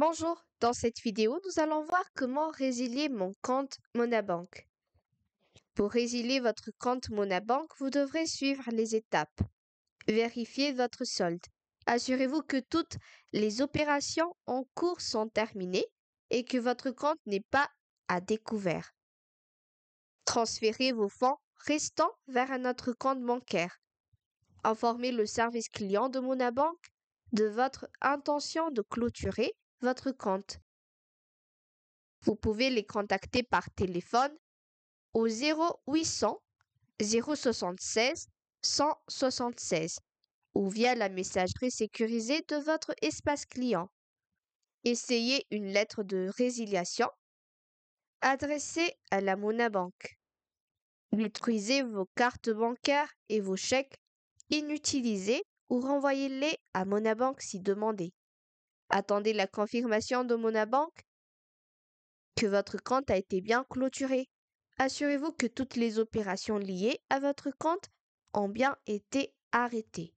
Bonjour, dans cette vidéo, nous allons voir comment résilier mon compte Monabanque. Pour résilier votre compte Monabanque, vous devrez suivre les étapes. Vérifiez votre solde. Assurez-vous que toutes les opérations en cours sont terminées et que votre compte n'est pas à découvert. Transférez vos fonds restants vers un autre compte bancaire. Informez le service client de Monabanque de votre intention de clôturer votre compte. Vous pouvez les contacter par téléphone au 0800 076 176 ou via la messagerie sécurisée de votre espace client. Essayez une lettre de résiliation adressée à la Monabanque. vos cartes bancaires et vos chèques inutilisés ou renvoyez-les à Monabank si demandé. Attendez la confirmation de Monabank que votre compte a été bien clôturé. Assurez-vous que toutes les opérations liées à votre compte ont bien été arrêtées.